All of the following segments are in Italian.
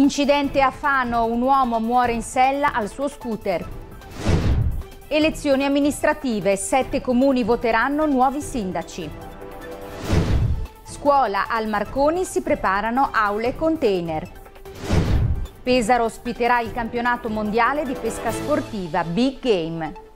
Incidente a Fano, un uomo muore in sella al suo scooter. Elezioni amministrative, sette comuni voteranno nuovi sindaci. Scuola al Marconi si preparano aule container. Pesaro ospiterà il campionato mondiale di pesca sportiva Big Game.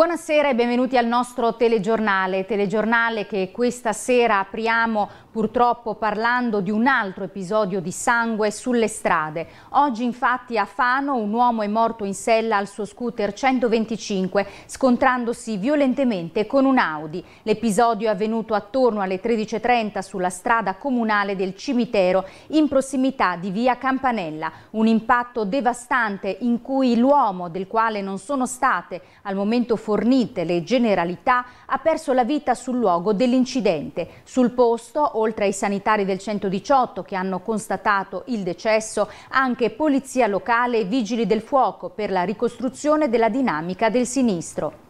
Buonasera e benvenuti al nostro telegiornale, telegiornale che questa sera apriamo purtroppo parlando di un altro episodio di sangue sulle strade. Oggi infatti a Fano un uomo è morto in sella al suo scooter 125 scontrandosi violentemente con un Audi. L'episodio è avvenuto attorno alle 13.30 sulla strada comunale del cimitero in prossimità di via Campanella. Un impatto devastante in cui l'uomo del quale non sono state al momento fuori fornite le generalità, ha perso la vita sul luogo dell'incidente. Sul posto, oltre ai sanitari del 118 che hanno constatato il decesso, anche polizia locale e vigili del fuoco per la ricostruzione della dinamica del sinistro.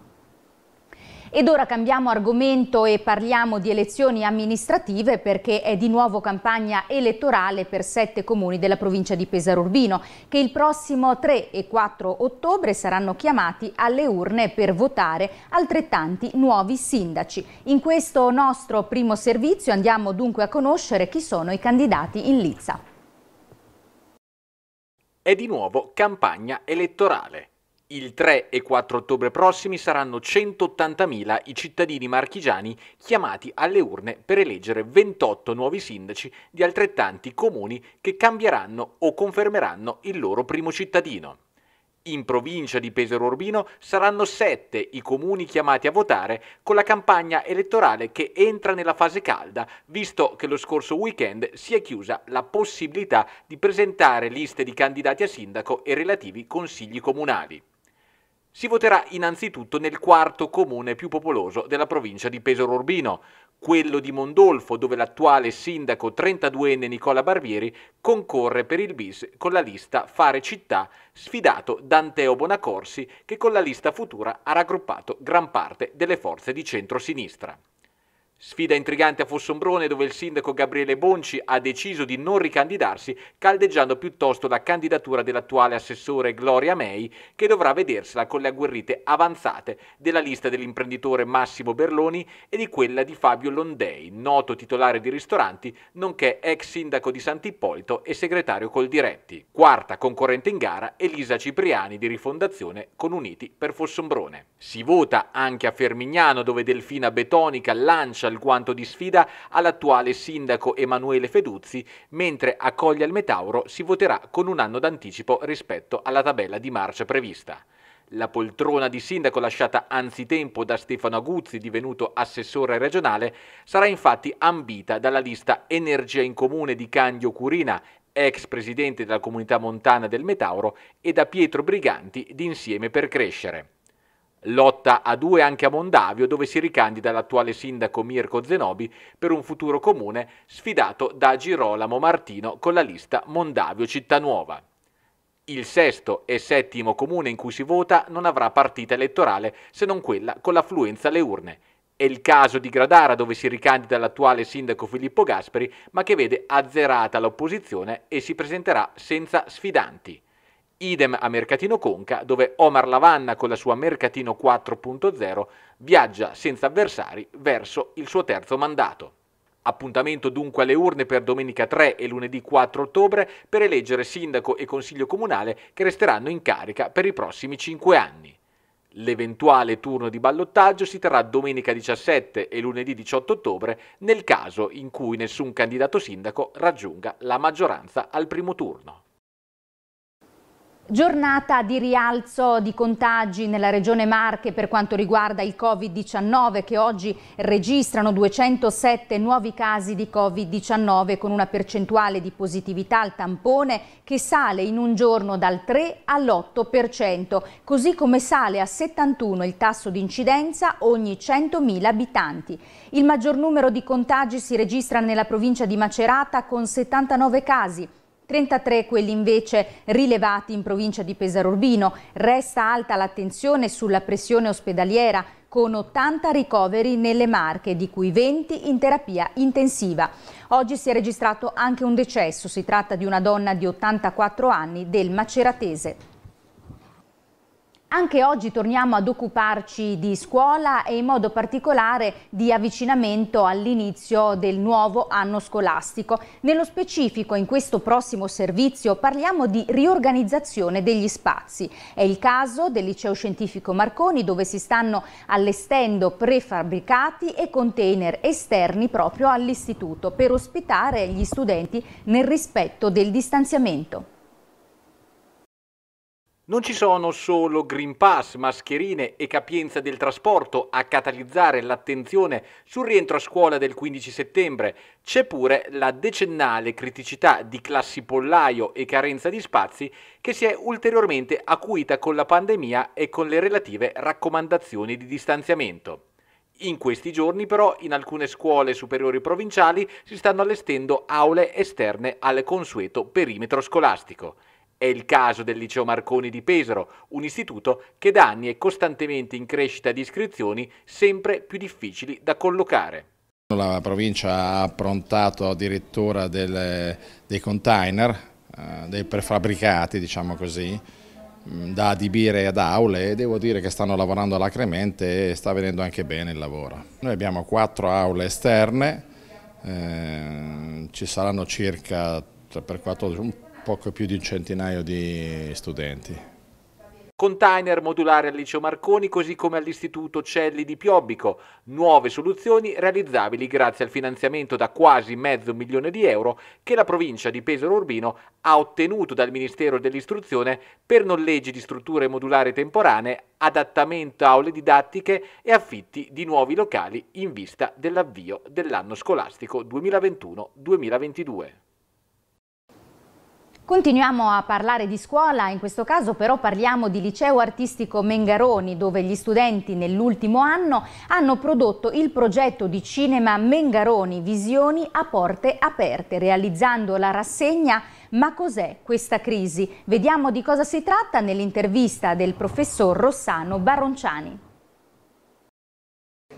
Ed ora cambiamo argomento e parliamo di elezioni amministrative perché è di nuovo campagna elettorale per sette comuni della provincia di Pesaro Urbino che il prossimo 3 e 4 ottobre saranno chiamati alle urne per votare altrettanti nuovi sindaci. In questo nostro primo servizio andiamo dunque a conoscere chi sono i candidati in Lizza. È di nuovo campagna elettorale. Il 3 e 4 ottobre prossimi saranno 180.000 i cittadini marchigiani chiamati alle urne per eleggere 28 nuovi sindaci di altrettanti comuni che cambieranno o confermeranno il loro primo cittadino. In provincia di Pesaro Urbino saranno 7 i comuni chiamati a votare con la campagna elettorale che entra nella fase calda, visto che lo scorso weekend si è chiusa la possibilità di presentare liste di candidati a sindaco e relativi consigli comunali. Si voterà innanzitutto nel quarto comune più popoloso della provincia di Pesaro Urbino, quello di Mondolfo, dove l'attuale sindaco 32enne Nicola Barbieri concorre per il bis con la lista Fare Città, sfidato Danteo Bonacorsi, che con la lista futura ha raggruppato gran parte delle forze di centrosinistra. Sfida intrigante a Fossombrone dove il sindaco Gabriele Bonci ha deciso di non ricandidarsi caldeggiando piuttosto la candidatura dell'attuale assessore Gloria May che dovrà vedersela con le agguerrite avanzate della lista dell'imprenditore Massimo Berloni e di quella di Fabio Londei, noto titolare di ristoranti nonché ex sindaco di Sant'Ippolito e segretario col diretti. Quarta concorrente in gara Elisa Cipriani di Rifondazione con Uniti per Fossombrone. Si vota anche a Fermignano dove Delfina Betonica lancia guanto di sfida all'attuale sindaco Emanuele Feduzzi, mentre a Coglia al Metauro si voterà con un anno d'anticipo rispetto alla tabella di marcia prevista. La poltrona di sindaco lasciata anzitempo da Stefano Aguzzi, divenuto assessore regionale, sarà infatti ambita dalla lista Energia in Comune di Candio Curina, ex presidente della comunità montana del Metauro, e da Pietro Briganti di Insieme per Crescere. Lotta a due anche a Mondavio, dove si ricandida l'attuale sindaco Mirko Zenobi per un futuro comune sfidato da Girolamo Martino con la lista Mondavio Città Nuova. Il sesto e settimo comune in cui si vota non avrà partita elettorale se non quella con l'affluenza alle urne. È il caso di Gradara dove si ricandida l'attuale sindaco Filippo Gasperi ma che vede azzerata l'opposizione e si presenterà senza sfidanti. Idem a Mercatino Conca, dove Omar Lavanna con la sua Mercatino 4.0 viaggia senza avversari verso il suo terzo mandato. Appuntamento dunque alle urne per domenica 3 e lunedì 4 ottobre per eleggere sindaco e consiglio comunale che resteranno in carica per i prossimi 5 anni. L'eventuale turno di ballottaggio si terrà domenica 17 e lunedì 18 ottobre nel caso in cui nessun candidato sindaco raggiunga la maggioranza al primo turno. Giornata di rialzo di contagi nella regione Marche per quanto riguarda il Covid-19 che oggi registrano 207 nuovi casi di Covid-19 con una percentuale di positività al tampone che sale in un giorno dal 3 all'8%, così come sale a 71 il tasso di incidenza ogni 100.000 abitanti. Il maggior numero di contagi si registra nella provincia di Macerata con 79 casi 33 quelli invece rilevati in provincia di Pesaro Urbino. Resta alta l'attenzione sulla pressione ospedaliera con 80 ricoveri nelle Marche, di cui 20 in terapia intensiva. Oggi si è registrato anche un decesso, si tratta di una donna di 84 anni del Maceratese. Anche oggi torniamo ad occuparci di scuola e in modo particolare di avvicinamento all'inizio del nuovo anno scolastico. Nello specifico in questo prossimo servizio parliamo di riorganizzazione degli spazi. È il caso del liceo scientifico Marconi dove si stanno allestendo prefabbricati e container esterni proprio all'istituto per ospitare gli studenti nel rispetto del distanziamento. Non ci sono solo Green Pass, mascherine e capienza del trasporto a catalizzare l'attenzione sul rientro a scuola del 15 settembre, c'è pure la decennale criticità di classi pollaio e carenza di spazi che si è ulteriormente acuita con la pandemia e con le relative raccomandazioni di distanziamento. In questi giorni però in alcune scuole superiori provinciali si stanno allestendo aule esterne al consueto perimetro scolastico. È il caso del liceo Marconi di Pesaro, un istituto che da anni è costantemente in crescita di iscrizioni sempre più difficili da collocare. La provincia ha approntato addirittura del, dei container, eh, dei prefabbricati diciamo così, mm, da adibire ad aule e devo dire che stanno lavorando alacremente e sta venendo anche bene il lavoro. Noi abbiamo quattro aule esterne, eh, ci saranno circa per 4, poco più di un centinaio di studenti. Container modulare al liceo Marconi così come all'istituto Celli di Piobbico. Nuove soluzioni realizzabili grazie al finanziamento da quasi mezzo milione di euro che la provincia di Pesaro Urbino ha ottenuto dal Ministero dell'Istruzione per noleggi di strutture modulari temporanee, adattamento aule didattiche e affitti di nuovi locali in vista dell'avvio dell'anno scolastico 2021-2022. Continuiamo a parlare di scuola, in questo caso però parliamo di liceo artistico Mengaroni dove gli studenti nell'ultimo anno hanno prodotto il progetto di cinema Mengaroni Visioni a porte aperte realizzando la rassegna Ma cos'è questa crisi? Vediamo di cosa si tratta nell'intervista del professor Rossano Baronciani.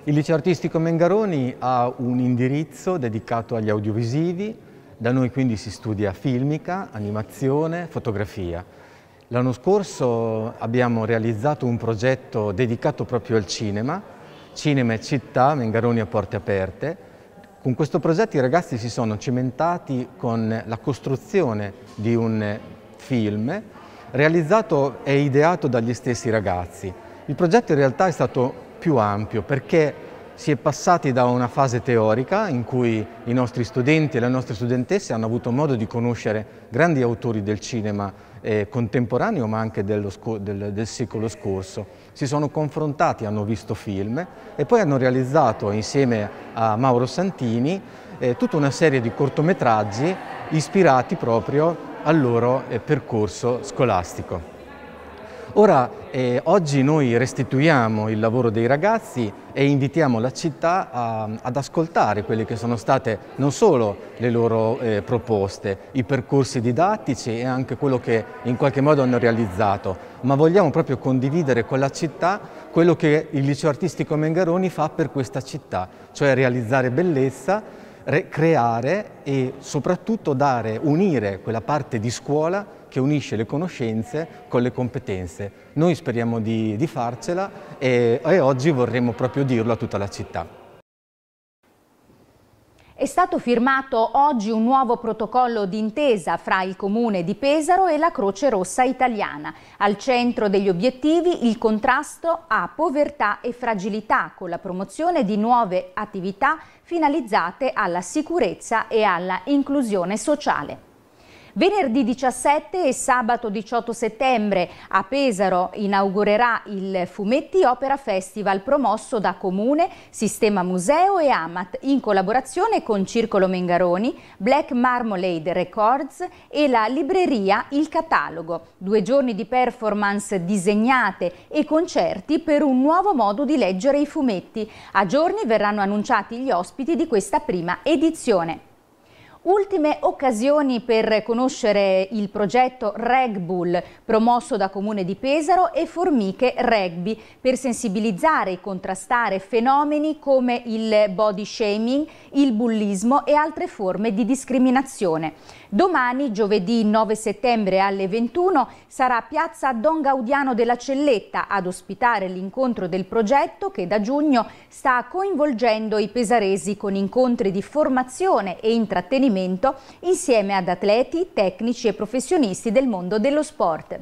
Il liceo artistico Mengaroni ha un indirizzo dedicato agli audiovisivi da noi quindi si studia filmica, animazione, fotografia. L'anno scorso abbiamo realizzato un progetto dedicato proprio al cinema, Cinema e Città, Mengaroni a Porte Aperte. Con questo progetto i ragazzi si sono cimentati con la costruzione di un film realizzato e ideato dagli stessi ragazzi. Il progetto in realtà è stato più ampio perché si è passati da una fase teorica in cui i nostri studenti e le nostre studentesse hanno avuto modo di conoscere grandi autori del cinema eh, contemporaneo ma anche sco del, del secolo scorso. Si sono confrontati, hanno visto film e poi hanno realizzato insieme a Mauro Santini eh, tutta una serie di cortometraggi ispirati proprio al loro eh, percorso scolastico. Ora, eh, oggi noi restituiamo il lavoro dei ragazzi e invitiamo la città a, ad ascoltare quelle che sono state non solo le loro eh, proposte, i percorsi didattici e anche quello che in qualche modo hanno realizzato, ma vogliamo proprio condividere con la città quello che il liceo artistico Mengaroni fa per questa città, cioè realizzare bellezza, creare e soprattutto dare, unire quella parte di scuola che unisce le conoscenze con le competenze. Noi speriamo di, di farcela e, e oggi vorremmo proprio dirlo a tutta la città. È stato firmato oggi un nuovo protocollo d'intesa fra il Comune di Pesaro e la Croce Rossa italiana. Al centro degli obiettivi il contrasto a povertà e fragilità con la promozione di nuove attività finalizzate alla sicurezza e alla inclusione sociale. Venerdì 17 e sabato 18 settembre a Pesaro inaugurerà il Fumetti Opera Festival promosso da Comune, Sistema Museo e Amat in collaborazione con Circolo Mengaroni, Black Marmalade Records e la libreria Il Catalogo. Due giorni di performance disegnate e concerti per un nuovo modo di leggere i fumetti. A giorni verranno annunciati gli ospiti di questa prima edizione. Ultime occasioni per conoscere il progetto Reg promosso da Comune di Pesaro e Formiche Rugby, per sensibilizzare e contrastare fenomeni come il body shaming, il bullismo e altre forme di discriminazione. Domani, giovedì 9 settembre alle 21, sarà Piazza Don Gaudiano della Celletta ad ospitare l'incontro del progetto che da giugno sta coinvolgendo i pesaresi con incontri di formazione e intrattenimento avvenimento insieme ad atleti, tecnici e professionisti del mondo dello sport.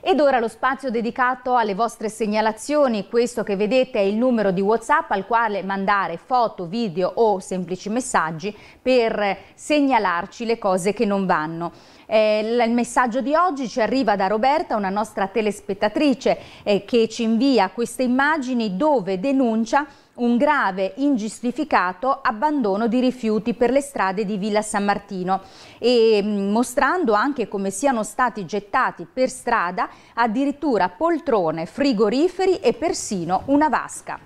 Ed ora lo spazio dedicato alle vostre segnalazioni, questo che vedete è il numero di Whatsapp al quale mandare foto, video o semplici messaggi per segnalarci le cose che non vanno. Eh, il messaggio di oggi ci arriva da Roberta, una nostra telespettatrice eh, che ci invia queste immagini dove denuncia un grave, ingiustificato abbandono di rifiuti per le strade di Villa San Martino e mm, mostrando anche come siano stati gettati per strada addirittura poltrone, frigoriferi e persino una vasca.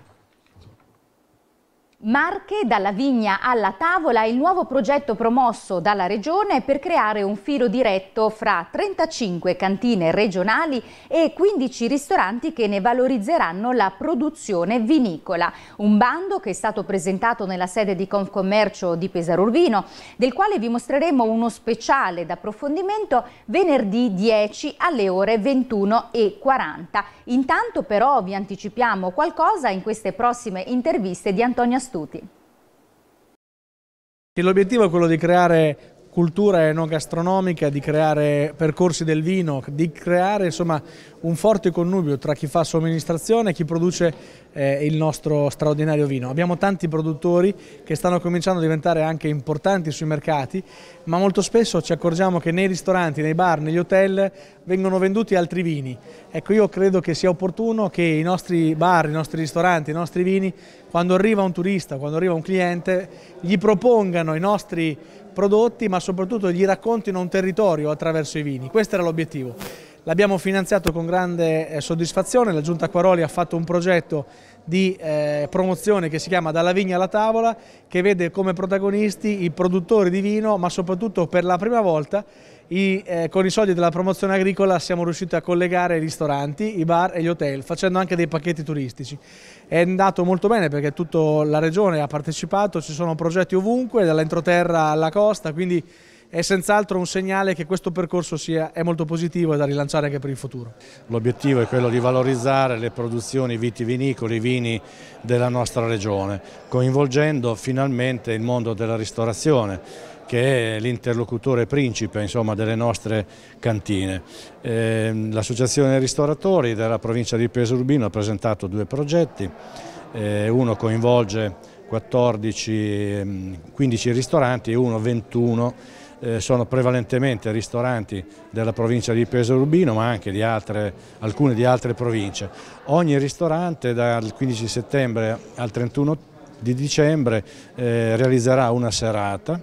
Marche dalla vigna alla tavola è il nuovo progetto promosso dalla Regione per creare un filo diretto fra 35 cantine regionali e 15 ristoranti che ne valorizzeranno la produzione vinicola. Un bando che è stato presentato nella sede di Confcommercio di Pesaro Urbino, del quale vi mostreremo uno speciale d'approfondimento venerdì 10 alle ore 21.40. Intanto però vi anticipiamo qualcosa in queste prossime interviste di Antonio Storia astuti. L'obiettivo è quello di creare cultura enogastronomica, di creare percorsi del vino, di creare insomma, un forte connubio tra chi fa somministrazione e chi produce eh, il nostro straordinario vino. Abbiamo tanti produttori che stanno cominciando a diventare anche importanti sui mercati, ma molto spesso ci accorgiamo che nei ristoranti, nei bar, negli hotel vengono venduti altri vini. Ecco, io credo che sia opportuno che i nostri bar, i nostri ristoranti, i nostri vini, quando arriva un turista, quando arriva un cliente, gli propongano i nostri prodotti ma soprattutto gli raccontino un territorio attraverso i vini, questo era l'obiettivo. L'abbiamo finanziato con grande eh, soddisfazione, la Giunta Quaroli ha fatto un progetto di eh, promozione che si chiama Dalla vigna alla tavola che vede come protagonisti i produttori di vino ma soprattutto per la prima volta i, eh, con i soldi della promozione agricola siamo riusciti a collegare i ristoranti, i bar e gli hotel, facendo anche dei pacchetti turistici. È andato molto bene perché tutta la regione ha partecipato, ci sono progetti ovunque, dall'entroterra alla costa, quindi è senz'altro un segnale che questo percorso sia, è molto positivo e da rilanciare anche per il futuro. L'obiettivo è quello di valorizzare le produzioni vitivinicole, i vini della nostra regione, coinvolgendo finalmente il mondo della ristorazione che è l'interlocutore principe insomma, delle nostre cantine. Eh, L'Associazione Ristoratori della provincia di Pesorbino ha presentato due progetti, eh, uno coinvolge 14, 15 ehm, ristoranti e uno 21 eh, sono prevalentemente ristoranti della provincia di Pesorbino ma anche di altre, alcune di altre province. Ogni ristorante dal 15 settembre al 31 di dicembre eh, realizzerà una serata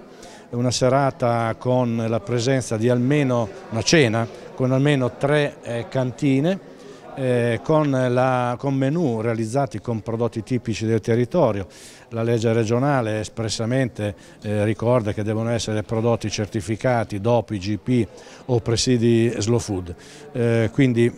una serata con la presenza di almeno una cena, con almeno tre eh, cantine, eh, con, la, con menù realizzati con prodotti tipici del territorio. La legge regionale espressamente eh, ricorda che devono essere prodotti certificati DOP, IGP o presidi slow food. Eh, quindi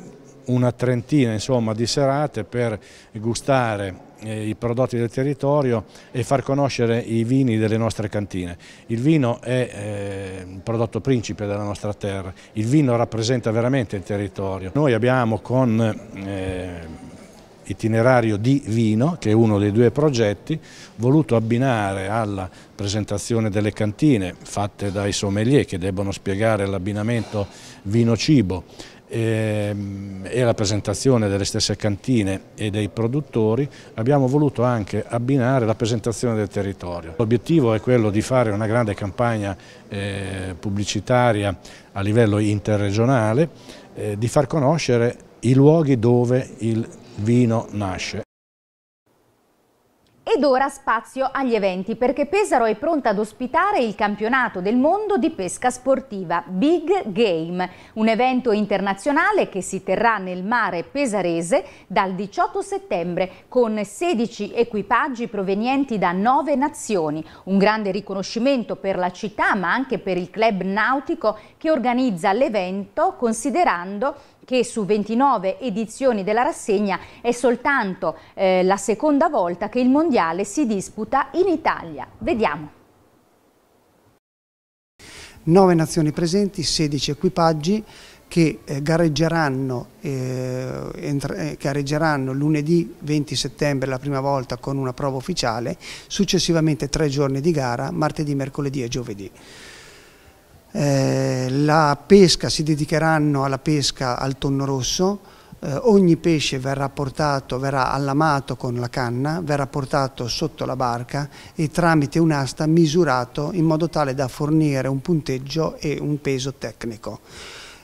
una trentina insomma, di serate per gustare eh, i prodotti del territorio e far conoscere i vini delle nostre cantine. Il vino è eh, il prodotto principe della nostra terra, il vino rappresenta veramente il territorio. Noi abbiamo con eh, itinerario di vino, che è uno dei due progetti, voluto abbinare alla presentazione delle cantine fatte dai sommelier che debbono spiegare l'abbinamento vino-cibo Ehm, e la presentazione delle stesse cantine e dei produttori abbiamo voluto anche abbinare la presentazione del territorio. L'obiettivo è quello di fare una grande campagna eh, pubblicitaria a livello interregionale, eh, di far conoscere i luoghi dove il vino nasce. Ed ora spazio agli eventi perché Pesaro è pronta ad ospitare il campionato del mondo di pesca sportiva Big Game, un evento internazionale che si terrà nel mare pesarese dal 18 settembre con 16 equipaggi provenienti da 9 nazioni, un grande riconoscimento per la città ma anche per il club nautico che organizza l'evento considerando che su 29 edizioni della rassegna è soltanto eh, la seconda volta che il mondiale si disputa in Italia. Vediamo. 9 nazioni presenti, 16 equipaggi che eh, gareggeranno, eh, eh gareggeranno, lunedì 20 settembre la prima volta con una prova ufficiale, successivamente tre giorni di gara, martedì, mercoledì e giovedì. Eh, la pesca, si dedicheranno alla pesca al tonno rosso, eh, ogni pesce verrà portato, verrà allamato con la canna, verrà portato sotto la barca e tramite un'asta misurato in modo tale da fornire un punteggio e un peso tecnico.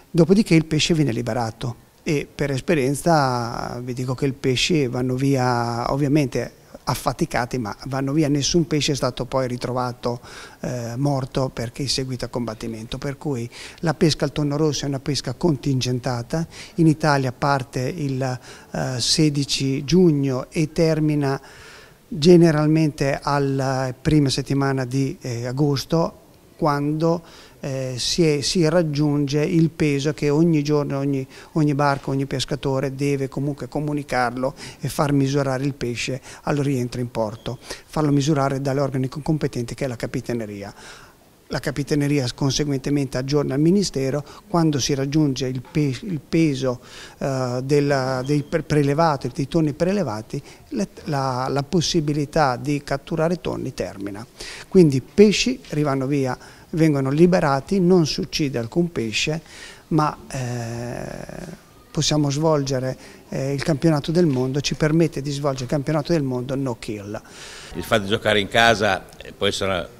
Dopodiché il pesce viene liberato e per esperienza vi dico che il pesce vanno via, ovviamente affaticati ma vanno via, nessun pesce è stato poi ritrovato eh, morto perché in seguito a combattimento, per cui la pesca al tonno rosso è una pesca contingentata, in Italia parte il eh, 16 giugno e termina generalmente alla eh, prima settimana di eh, agosto quando eh, si, è, si, raggiunge il peso che ogni giorno ogni, ogni, barca, ogni pescatore deve comunque comunicarlo e far misurare il pesce al rientro in porto, farlo misurare dall'organo competente che è la capitaneria. La capitaneria conseguentemente aggiorna il Ministero quando si raggiunge il, pe il peso eh, della, dei, dei, tonni prelevati la, la possibilità di catturare tonni termina. Quindi pesci arrivano via vengono liberati, non si uccide alcun pesce, ma eh, possiamo svolgere eh, il campionato del mondo, ci permette di svolgere il campionato del mondo no kill. Il fatto di giocare in casa eh, può essere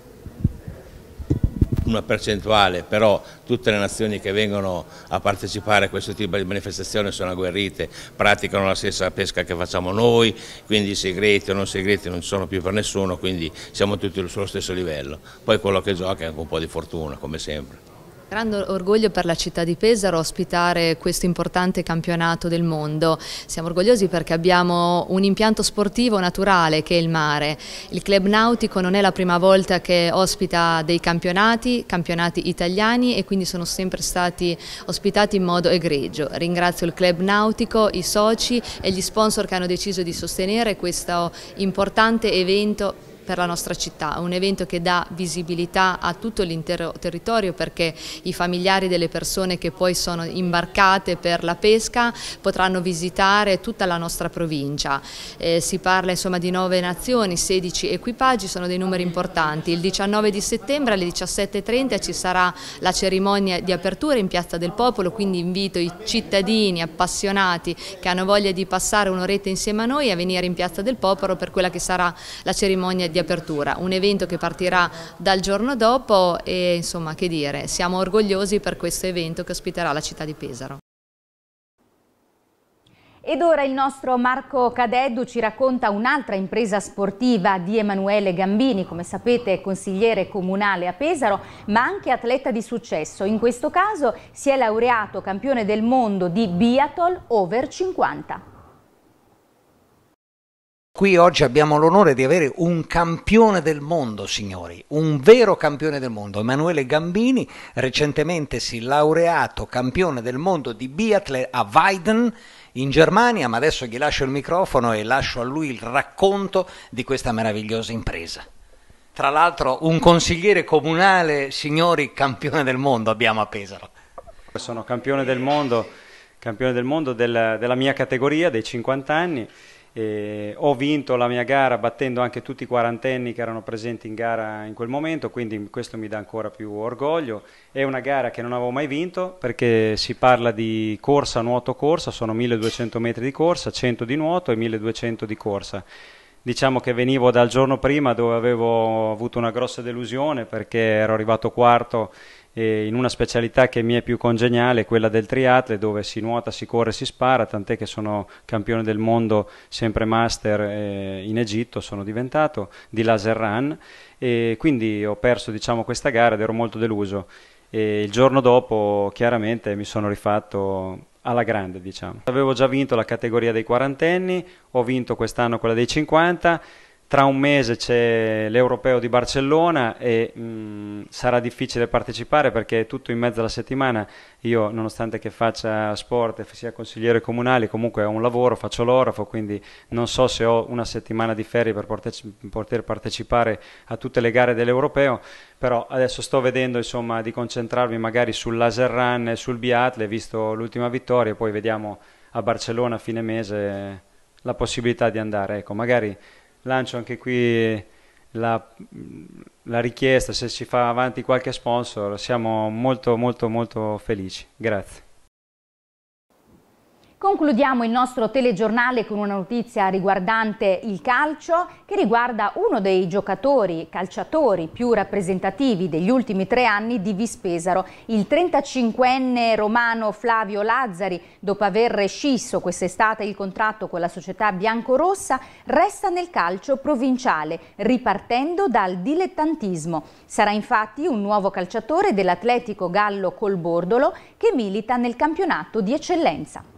una percentuale, però tutte le nazioni che vengono a partecipare a questo tipo di manifestazione sono agguerrite, praticano la stessa pesca che facciamo noi, quindi segreti o non segreti non ci sono più per nessuno, quindi siamo tutti sullo stesso livello. Poi quello che gioca è anche un po' di fortuna, come sempre. Grande orgoglio per la città di Pesaro ospitare questo importante campionato del mondo. Siamo orgogliosi perché abbiamo un impianto sportivo naturale che è il mare. Il club nautico non è la prima volta che ospita dei campionati, campionati italiani e quindi sono sempre stati ospitati in modo egregio. Ringrazio il club nautico, i soci e gli sponsor che hanno deciso di sostenere questo importante evento per la nostra città, un evento che dà visibilità a tutto l'intero territorio perché i familiari delle persone che poi sono imbarcate per la pesca potranno visitare tutta la nostra provincia. Eh, si parla insomma di nove nazioni, 16 equipaggi, sono dei numeri importanti. Il 19 di settembre alle 17.30 ci sarà la cerimonia di apertura in Piazza del Popolo, quindi invito i cittadini appassionati che hanno voglia di passare un'oretta insieme a noi a venire in Piazza del Popolo per quella che sarà la cerimonia di apertura di apertura, un evento che partirà dal giorno dopo e insomma che dire, siamo orgogliosi per questo evento che ospiterà la città di Pesaro. Ed ora il nostro Marco Cadeddu ci racconta un'altra impresa sportiva di Emanuele Gambini, come sapete consigliere comunale a Pesaro, ma anche atleta di successo. In questo caso si è laureato campione del mondo di biatol over 50. Qui oggi abbiamo l'onore di avere un campione del mondo, signori, un vero campione del mondo. Emanuele Gambini, recentemente si laureato campione del mondo di biathlon a Weiden in Germania, ma adesso gli lascio il microfono e lascio a lui il racconto di questa meravigliosa impresa. Tra l'altro un consigliere comunale, signori, campione del mondo abbiamo a Pesaro. Sono campione del mondo, campione del mondo del, della mia categoria, dei 50 anni. E ho vinto la mia gara battendo anche tutti i quarantenni che erano presenti in gara in quel momento, quindi questo mi dà ancora più orgoglio. È una gara che non avevo mai vinto perché si parla di corsa, nuoto, corsa, sono 1200 metri di corsa, 100 di nuoto e 1200 di corsa. Diciamo che venivo dal giorno prima dove avevo avuto una grossa delusione perché ero arrivato quarto in una specialità che mi è più congeniale, quella del triatle, dove si nuota, si corre, si spara, tant'è che sono campione del mondo, sempre master eh, in Egitto, sono diventato, di laser run, e quindi ho perso diciamo, questa gara ed ero molto deluso. E il giorno dopo chiaramente mi sono rifatto alla grande, diciamo. Avevo già vinto la categoria dei quarantenni, ho vinto quest'anno quella dei 50 tra un mese c'è l'Europeo di Barcellona e mh, mm, sarà difficile partecipare perché è tutto in mezzo alla settimana. Io, nonostante che faccia sport e sia consigliere comunale, comunque ho un lavoro, faccio l'orafo, quindi non so se ho una settimana di ferie per poter partecipare a tutte le gare dell'Europeo, però adesso sto vedendo insomma, di concentrarmi magari sul laser run e sul biatle, visto l'ultima vittoria, poi vediamo a Barcellona a fine mese la possibilità di andare. Ecco, magari lancio anche qui la, la richiesta se ci fa avanti qualche sponsor, siamo molto molto molto felici. Grazie. Concludiamo il nostro telegiornale con una notizia riguardante il calcio che riguarda uno dei giocatori, calciatori più rappresentativi degli ultimi tre anni di Vispesaro, il 35enne romano Flavio Lazzari, dopo aver rescisso quest'estate il contratto con la società biancorossa, resta nel calcio provinciale, ripartendo dal dilettantismo. Sarà infatti un nuovo calciatore dell'Atletico Gallo Colbordolo che milita nel campionato di eccellenza.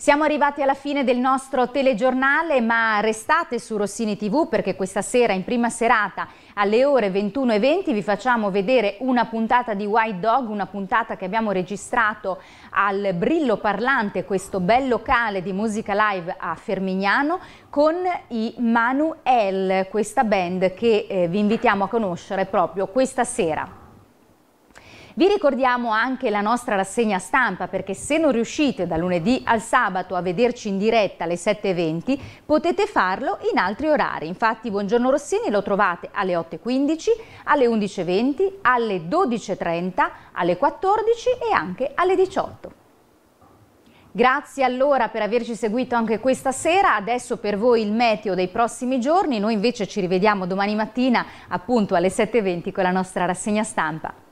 Siamo arrivati alla fine del nostro telegiornale, ma restate su Rossini TV perché questa sera in prima serata alle ore 21.20 vi facciamo vedere una puntata di White Dog, una puntata che abbiamo registrato al Brillo Parlante, questo bel locale di musica live a Fermignano, con i Manuel, questa band che eh, vi invitiamo a conoscere proprio questa sera. Vi ricordiamo anche la nostra rassegna stampa perché se non riuscite da lunedì al sabato a vederci in diretta alle 7.20 potete farlo in altri orari. Infatti Buongiorno Rossini lo trovate alle 8.15, alle 11.20, alle 12.30, alle 14 e anche alle 18. Grazie allora per averci seguito anche questa sera, adesso per voi il meteo dei prossimi giorni, noi invece ci rivediamo domani mattina appunto alle 7.20 con la nostra rassegna stampa.